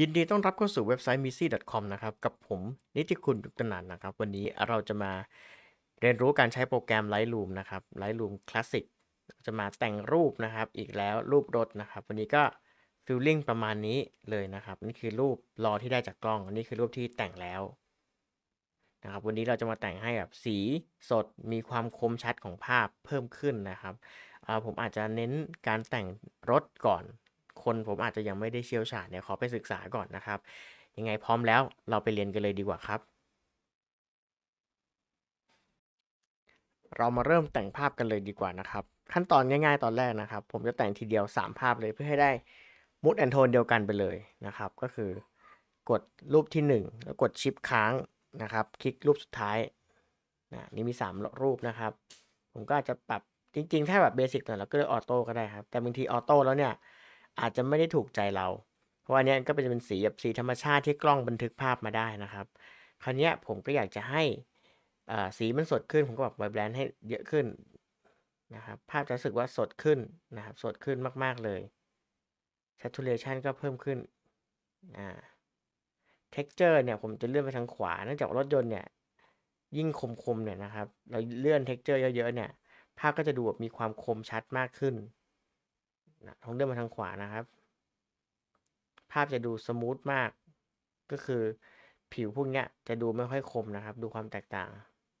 ยินดีต้อนรับเข้าสู่เว็บไซต์ m i s s c o m นะครับ กับผมนิติคุณยุกตนันนะครับ วันนี้เราจะมาเรียนรู้การใช้โปรแกรม Lightroom นะครับ Lightroom Classic จะมาแต่งรูปนะครับ อีกแล้วรูปรถนะครับ วันนี้ก็ฟิลลิ่งประมาณนี้เลยนะครับ นี่คือรูปรอที่ได้จากกล้องนี่คือรูปที่แต่งแล้วนะครับวันนี้เราจะมาแต่งให้แบบสีสดมีความคมชัดของภาพเพิ่มขึ้นนะครับ ผมอาจจะเน้นการแต่งรถก่อนคนผมอาจจะยังไม่ได้เชี่ยวชาญเนี่ยขอไปศึกษาก่อนนะครับ ยังไงพร้อมแล้วเราไปเรียนกันเลยดีกว่าครับ เรามาเริ่มแต่งภาพกันเลยดีกว่านะครับ ขั้นตอนง่ายๆตอนแรกนะครับ ผมจะแต่งทีเดียว 3 ภาพเลยเพื่อให้ได้มูดแอนโทนเดียวกันไปเลยนะครับ ก็คือกดรูปที่ 1 แล้วกดชิปค้างนะครับ คลิกรูปสุดท้ายนนี่มี 3 รูปนะครับ ผมก็จะปรับจริงๆถ้าแบบเบสิกหน่อยเราก็เลือกออโต้ก็ได้ครับแต่บางทีออโต้แล้วเนี่ยอาจจะไม่ได้ถูกใจเรา เพราะอันนี้ก็เป็นเป็นสีแบบสีธรรมชาติที่กล้องบันทึกภาพมาได้นะครับ คราวนี้ผมก็อยากจะให้สีมันสดขึ้น ผมก็ปรับไวแบรนด์ให้เยอะขึ้นนะครับ ภาพจะรู้สึกว่าสดขึ้นนะครับ สดขึ้นมาก ๆ เลย saturation ก็เพิ่มขึ้นอ่า texture เนี่ยผมจะเลื่อนไปทางขวาเนื่องจากรถยนต์เนี่ยยิ่งคมๆเนี่ยนะครับ เราเลื่อน texture เยอะ ๆ เนี่ยภาพก็จะดูแบบมีความคมชัดมากขึ้นนะท้องเดินมาทางขวานะครับ ภาพจะดูสมูทมาก ก็คือ ผิวพวกนี้จะดูไม่ค่อยคมนะครับ ดูความแตกต่าง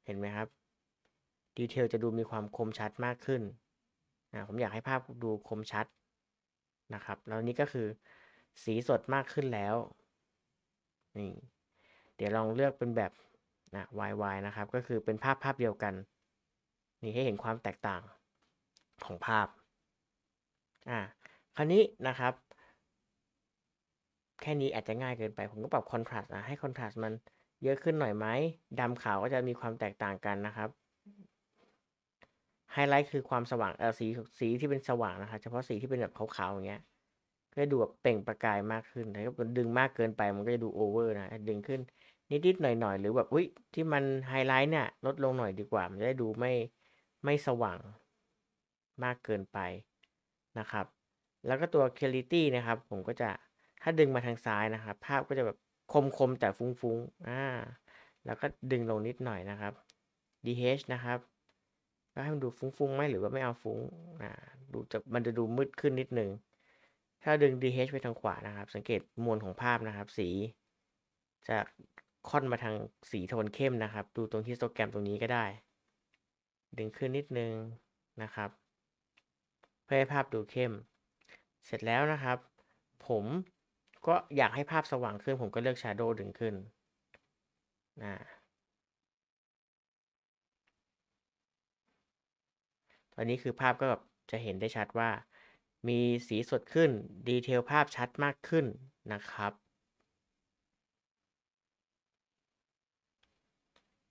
เห็นไหมครับ ดีเทลจะดูมีความคมชัดมากขึ้นนะผมอยากให้ภาพดูคมชัดนะครับ แล้วนี้ก็คือ สีสดมากขึ้นแล้ว นี่ เดี๋ยวลองเลือกเป็นแบบนะ YY นะครับ ก็คือเป็นภาพภาพเดียวกัน นี่ให้เห็นความแตกต่างของภาพคราวนี้นะครับ แค่นี้อาจจะง่ายเกินไป ผมก็ปรับคอนทราสต์นะให้คอนทราสต์มันเยอะขึ้นหน่อยไหมดำขาวก็จะมีความแตกต่างกันนะครับไฮไลท์คือความสว่างเออสีสีที่เป็นสว่างนะครับเฉพาะสีที่เป็นแบบขาวๆอย่างเงี้ยก็จะดูแบบเปล่งประกายมากขึ้นถ้าดึงมากเกินไปมันก็จะดูโอเวอร์นะดึงขึ้นนิดๆหน่อยๆหรือแบบอุ้ยที่มันไฮไลท์เนี่ย ลดลงหน่อยดีกว่า มันจะได้ดูไม่ไม่สว่างมากเกินไปนะครับแล้วก็ตัว clarity นะครับ ผมก็จะถ้าดึงมาทางซ้ายนะครับ ภาพก็จะแบบคมๆ แต่ฟุ้งๆอ่าแล้วก็ดึงลงนิดหน่อยนะครับ dh นะครับก็ให้มันดูฟุ้งๆไหมหรือว่าไม่เอาฟุ้งอ่าดูจะมันจะดูมืดขึ้นนิดนึงถ้าดึง dh ไปทางขวานะครับ สังเกตมวลของภาพนะครับ สี จะค่อนมาทางสีโทนเข้มนะครับ ดูตรงฮิสโตแกรมตรงนี้ก็ได้ ดึงขึ้นนิดนึง นะครับ เพื่อให้ภาพดูเข้มเสร็จแล้วนะครับ ผมก็อยากให้ภาพสว่างขึ้นผมก็เลือก Shadow ดึงขึ้นนะตอนนี้คือภาพก็จะเห็นได้ชัดว่า มีสีสดขึ้นดีเทลภาพชัดมากขึ้นนะครับ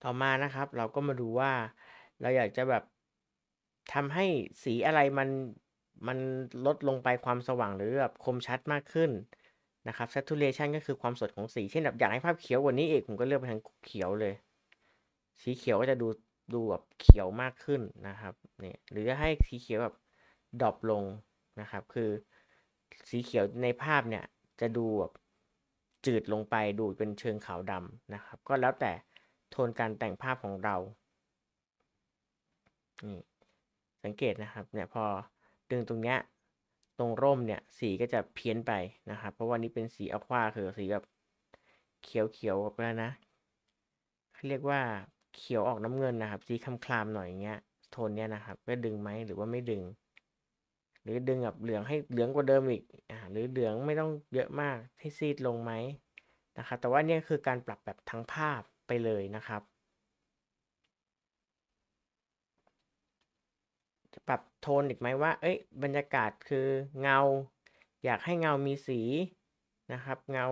ต่อมานะครับเราก็มาดูว่าเราอยากจะแบบทำให้สีอะไรมันมันลดลงไปความสว่างหรือแบบคมชัดมากขึ้นนะครับ saturation ก็คือความสดของสีเช่นแบบอยากให้ภาพเขียวกว่านี้อีกผมก็เลือกไปทางเขียวเลย สีเขียวก็จะดูดูแบบเขียวมากขึ้นนะครับเนี่ยหรือให้สีเขียวแบบดรอปลงนะครับ คือสีเขียวในภาพเนี่ยจะดูแบบจืดลงไปดูเป็นเชิงขาวดำนะครับ ก็แล้วแต่โทนการแต่งภาพของเรานี่สังเกตนะครับเนี่ยพอดึงตรงเนี้ยตรงร่มเนี่ยสีก็จะเพี้ยนไปนะครับ เพราะว่านี้เป็นสีอควาคือสีแบบเขียวเขียวไปแล้วนะเรียกว่าเขียวออกน้ำเงินนะครับสีคล้ำๆหน่อยอย่างเงี้ยโทนเนี้ยนะครับก็ดึงไหมหรือว่าไม่ดึง หรือดึงแบบเหลืองให้เหลืองกว่าเดิมอีกอ่าหรือเหลืองไม่ต้องเยอะมากให้ซีดลงไหมนะครับแต่ว่านี่คือการปรับแบบทั้งภาพไปเลยนะครับปรับโทนอีกไหมว่า เอ้ย บรรยากาศคือเงา อยากให้เงามีสีนะครับ เงา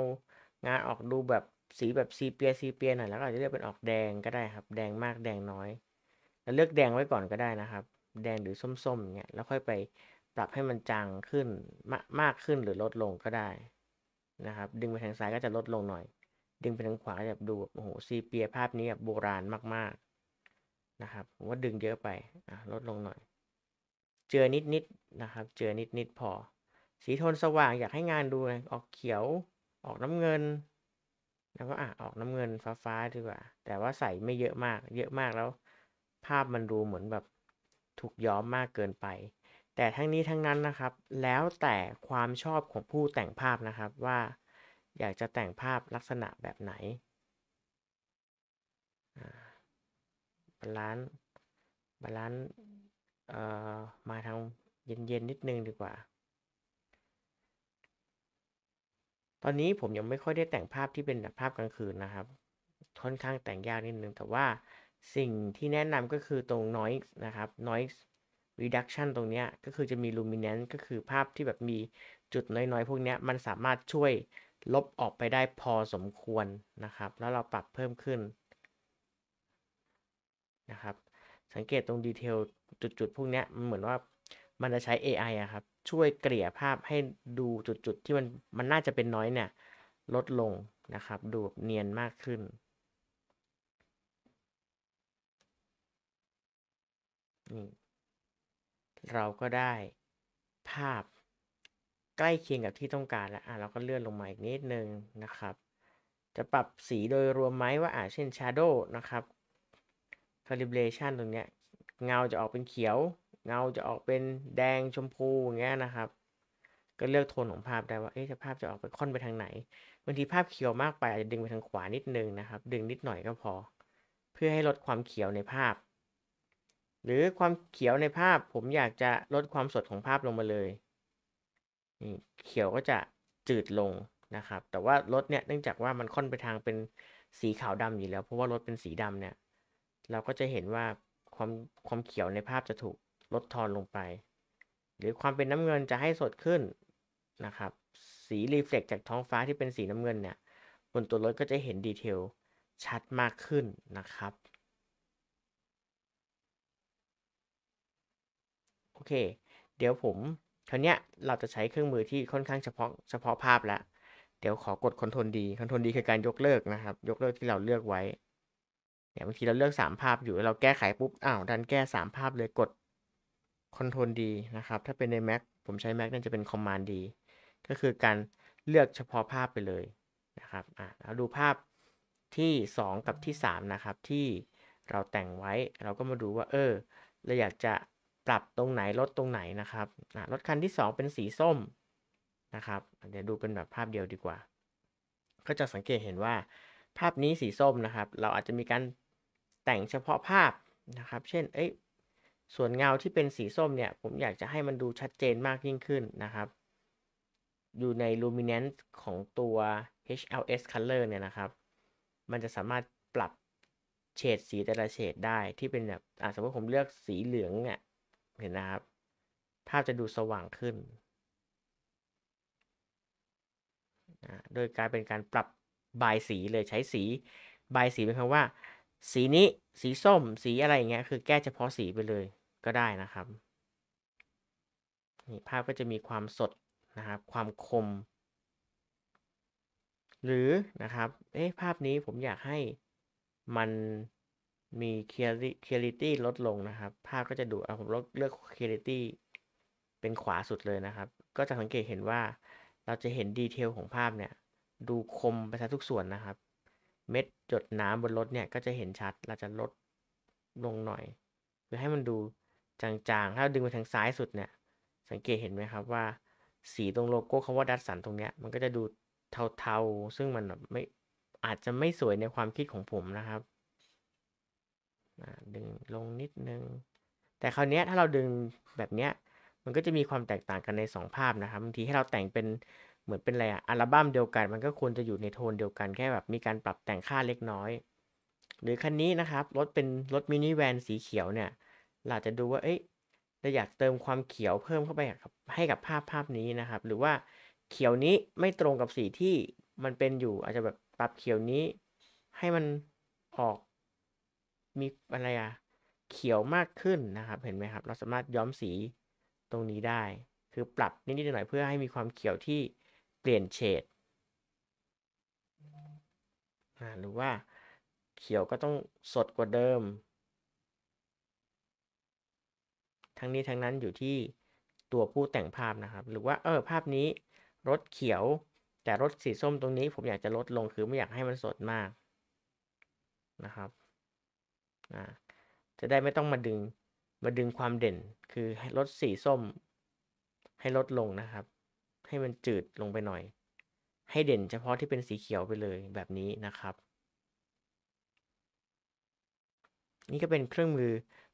งานออกดูแบบสีแบบซีเปียซีเปียหน่อย แล้วก็จจะเลือกเป็นออกแดงก็ได้ครับ แดงมากแดงน้อย แล้วเลือกแดงไว้ก่อนก็ได้นะครับ แดงหรือส้มๆอย่างเงี้ยแล้วค่อยไปปรับให้มันจางขึ้นมามากขึ้นหรือลดลงก็ได้นะครับ ดึงไปทางซ้ายก็จะลดลงหน่อย ดึงไปทางขวาก็จะดูโอ้โหซีเปียภาพนี้แบบโบราณมากๆนะครับ ผมว่าดึงเยอะไปลดลงหน่อยเจอนิดนิดนะครับ เจอนิดนิดพอ สีโทนสว่างอยากให้งานดู ออกเขียว ออกน้ำเงิน แล้วก็อ่ะออกน้ำเงินฟ้าฟ้าดีกว่า แต่ว่าใส่ไม่เยอะมาก เยอะมากแล้วภาพมันดูเหมือนแบบถูกย้อมมากเกินไป แต่ทั้งนี้ทั้งนั้นนะครับ แล้วแต่ความชอบของผู้แต่งภาพนะครับว่าอยากจะแต่งภาพลักษณะแบบไหนบาลานซ์ บาลานซ์มาทางเย็นๆนิดนึงดีกว่า ตอนนี้ผมยังไม่ค่อยได้แต่งภาพที่เป็นภาพกลางคืนนะครับ ค่อนข้างแต่งยากนิดนึง แต่ว่าสิ่งที่แนะนำก็คือตรง noise นะครับ noise reduction ตรงนี้ก็คือจะมี luminance ก็คือภาพที่แบบมีจุดน้อยๆพวกนี้ มันสามารถช่วยลบออกไปได้พอสมควรนะครับ แล้วเราปรับเพิ่มขึ้นนะครับสังเกตตรงดีเทลจุด ๆ พวกนี้มันเหมือนว่ามันจะใช้ AI อะครับ ช่วยเกลี่ยภาพให้ดูจุดๆ ที่มันมันน่าจะเป็นน้อยเนี่ย ลดลงนะครับ ดูเนียนมากขึ้นนี่เราก็ได้ภาพใกล้เคียงกับที่ต้องการแล้วอ่ะเราก็เลื่อนลงมาอีกนิดนึงนะครับ จะปรับสีโดยรวมไหมว่าอ่ะเช่น Shadow นะครับ calibration ตรงเนี้ย เงาจะออกเป็นเขียว เงาจะออกเป็นแดงชมพูอย่างเงี้ยนะครับ ก็เลือกโทนของภาพได้ว่าเอ๊ะจะภาพจะออกไปค่อนไปทางไหนบางทีภาพเขียวมากไปอาจจะดึงไปทางขวานิดนึงนะครับ ดึงนิดหน่อยก็พอ เพื่อให้ลดความเขียวในภาพ หรือความเขียวในภาพผมอยากจะลดความสดของภาพลงมาเลยนี่เขียวก็จะจืดลงนะครับ แต่ว่ารถเนี่ยเนื่องจากว่ามันค่อนไปทางเป็นสีขาวดำอยู่แล้วเพราะว่ารถเป็นสีดำเนี่ยเราก็จะเห็นว่าความความเขียวในภาพจะถูกลดทอนลงไป หรือความเป็นน้ำเงินจะให้สดขึ้นนะครับ สีรีเฟล็กจากท้องฟ้าที่เป็นสีน้ำเงินเนี่ยบนตัวรถก็จะเห็นดีเทล ชัดมากขึ้นนะครับโอเค เดี๋ยวผมคราวนี้เราจะใช้เครื่องมือที่ค่อนข้างเฉพาะเฉพาะภาพแล้วเดี๋ยวขอกดคอนโทรลดีคอนโทรลดีคือการยกเลิกนะครับยกเลิกที่เราเลือกไว้เนี่ยบางทีเราเลือก 3 ภาพอยู่เราแก้ไขปุ๊บอ้าวดันแก้ 3 ภาพเลยกด Ctrl D นะครับถ้าเป็นใน Mac ผมใช้ Mac นั่นจะเป็น Command D ก็คือการเลือกเฉพาะภาพไปเลยนะครับอ่ะเราดูภาพที่ 2 กับที่3นะครับที่เราแต่งไว้ เราก็มาดูว่าเออเราอยากจะปรับตรงไหนลดตรงไหนนะครับรถคันที่ 2 เป็นสีส้มนะครับเดี๋ยวดูเป็นแบบภาพเดียวดีกว่า ก็จะสังเกตเห็นว่า ภาพนี้สีส้มนะครับ เราอาจจะมีการแต่งเฉพาะภาพนะครับ เช่นเอ้ยส่วนเงาที่เป็นสีส้มเนี่ย ผมอยากจะให้มันดูชัดเจนมากยิ่งขึ้นนะครับ อยู่ใน luminance ของตัว HLS color เนี่ยนะครับ มันจะสามารถปรับเฉดสีแต่ละเฉดได้ที่เป็นแบบสมมติผมเลือกสีเหลืองเนี่ยเห็นนะครับภาพจะดูสว่างขึ้น โดยการเป็นการปรับบายสีเลยใช้สีบายสีเป็นคำว่าสีนี้ สีส้มสีอะไรอย่างเงี้ยคือแก้เฉพาะสีไปเลยก็ได้นะครับนี่ภาพก็จะมีความสดนะครับ ความคม หรือนะครับเอ๊ะภาพนี้ผมอยากให้มันมี clarity ลดลงนะครับ ภาพก็จะดูเอาผมเลือก clarity เป็นขวาสุดเลยนะครับ ก็จะสังเกตเห็นว่าเราจะเห็นดีเทลของภาพเนี่ยดูคมไปซะทุกส่วนนะครับเม็ดจดน้ำบนรถเนี่ยก็จะเห็นชัดเราจะลดลงหน่อยเพื่อให้มันดูจางๆ ถ้าดึงไปทางซ้ายสุดเนี่ย สังเกตเห็นไหมครับว่า สีตรงโลโก้คาว่าดัตสันตรงเนี้ยมันก็จะดูเทาๆ ซึ่งมันแบบไม่อาจจะไม่สวยในความคิดของผมนะครับ ดึงลงนิดนึง แต่คราวนี้ถ้าเราดึงแบบเนี้ยมันก็จะมีความแตกต่างกันใน 2 ภาพนะครับบางทีให้เราแต่งเป็นเหมือนเป็นอะไรอะอัลบั้มเดียวกัน มันก็ควรจะอยู่ในโทนเดียวกันแค่แบบมีการปรับแต่งค่าเล็กน้อย หรือคันนี้นะครับรถเป็นรถมินิแวนสีเขียวเนี่ยเราจะดูว่าเอ้ะเราอยากเติมความเขียวเพิ่มเข้าไปให้กับภาพภาพนี้นะครับ หรือว่าเขียวนี้ไม่ตรงกับสีที่มันเป็นอยู่ อาจจะแบบปรับเขียวนี้ให้มันออกมีอะไรอะเขียวมากขึ้นนะครับเห็นไหมครับเราสามารถย้อมสีตรงนี้ได้ คือปรับนิดๆหน่อยเพื่อให้มีความเขียวที่เปลี่ยนเฉดหรือว่าเขียวก็ต้องสดกว่าเดิม ทั้งนี้ทั้งนั้นอยู่ที่ตัวผู้แต่งภาพนะครับ หรือว่าเออภาพนี้รถเขียวแต่รถสีส้มตรงนี้ ผมอยากจะลดลงคือไม่อยากให้มันสดมากนะครับ จะได้ไม่ต้องมาดึงมาดึงความเด่นคือลดสีส้มให้ลดลงนะครับให้มันจืดลงไปหน่อย ให้เด่นเฉพาะที่เป็นสีเขียวไปเลยแบบนี้นะครับ นี่ก็เป็นเครื่องมือ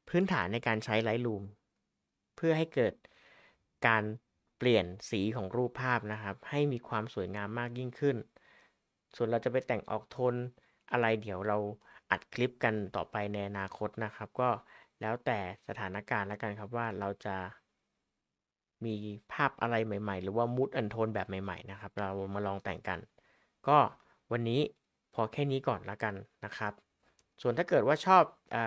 พื้นฐานในการใช้ Lightroom เพื่อให้เกิดการเปลี่ยนสีของรูปภาพนะครับ ให้มีความสวยงามมากยิ่งขึ้น ส่วนเราจะไปแต่งออกโทนอะไรเดี๋ยวเราอัดคลิปกันต่อไปในอนาคตนะครับ ก็แล้วแต่สถานการณ์แล้วกันครับว่าเราจะมีภาพอะไรใหม่ๆ หรือว่ามูดอันโทนแบบใหม่ๆนะครับเรามาลองแต่งกัน ก็วันนี้พอแค่นี้ก่อนละกันนะครับ ส่วนถ้าเกิดว่าชอบอ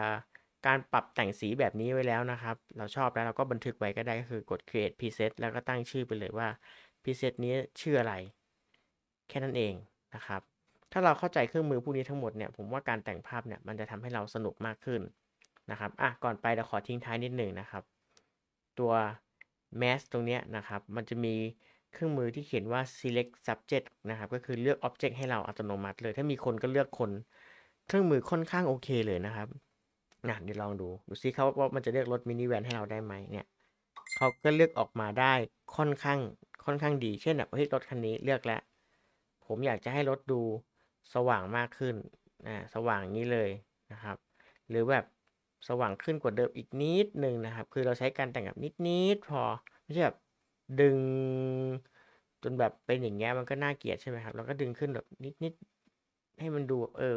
การปรับแต่งสีแบบนี้ไว้แล้วนะครับ เราชอบแล้วเราก็บันทึกไว้ก็ได้ก็คือกด create preset แล้วก็ตั้งชื่อไปเลยว่า preset นี้ชื่ออะไร แค่นั้นเองนะครับ ถ้าเราเข้าใจเครื่องมือพวกนี้ทั้งหมดเนี่ยผมว่าการแต่งภาพเนี่ยมันจะทำให้เราสนุกมากขึ้นนะครับอ่ะก่อนไปเราขอทิ้งท้ายนิดหนึ่งนะครับ ตัว mass ตรงนี้นะครับ มันจะมีเครื่องมือที่เขียนว่า select subject นะครับ ก็คือเลือก object ให้เราอัตโนมัติ เลย ถ้ามีคนก็เลือกคน เครื่องมือค่อนข้างโอเคเลยนะครับนะเดี๋ยวลองดู ดูซิเขาว่ามันจะเลือกรถมินิแวนให้เราได้ไหมเนี่ยเขาก็เลือกออกมาได้ค่อนข้างค่อนข้างดี เช่นแบบเฮ้ยรถคันนี้เลือกแล้ว ผมอยากจะให้รถดูสว่างมากขึ้นนะสว่างนี้เลยนะครับ หรือแบบสว่างขึ้นกว่าเดิมอีกนิดหนึ่งนะครับ คือเราใช้การแต่งแบบนิดๆพอไม่ใช่แบบดึงจนแบบเป็นอย่างเงี้ยมันก็น่าเกลียดใช่ไหมครับเราก็ดึงขึ้นแบบนิดๆให้มันดูเออ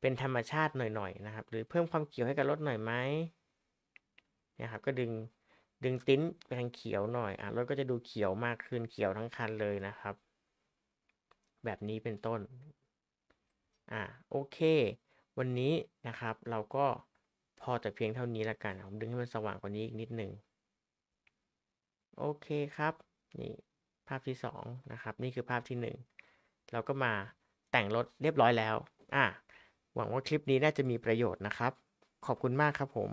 เป็นธรรมชาติหน่อยๆนะครับ หรือเพิ่มความเขียวให้กับรถหน่อยไหมนะครับ ก็ดึงดึงติ้นไปทางเขียวหน่อยอ่ะรถก็จะดูเขียวมากขึ้นเขียวทั้งคันเลยนะครับ แบบนี้เป็นต้นอ่ะโอเค วันนี้นะครับเราก็พอแต่เพียงเท่านี้ละกัน ผมดึงให้มันสว่างกว่านี้อีกนิดหนึ่งโอเคครับ นี่ภาพที่2นะครับ นี่คือภาพที่ 1 เราก็มาแต่งรถเรียบร้อยแล้ว อ่ะหวังว่าคลิปนี้น่าจะมีประโยชน์นะครับ ขอบคุณมากครับผม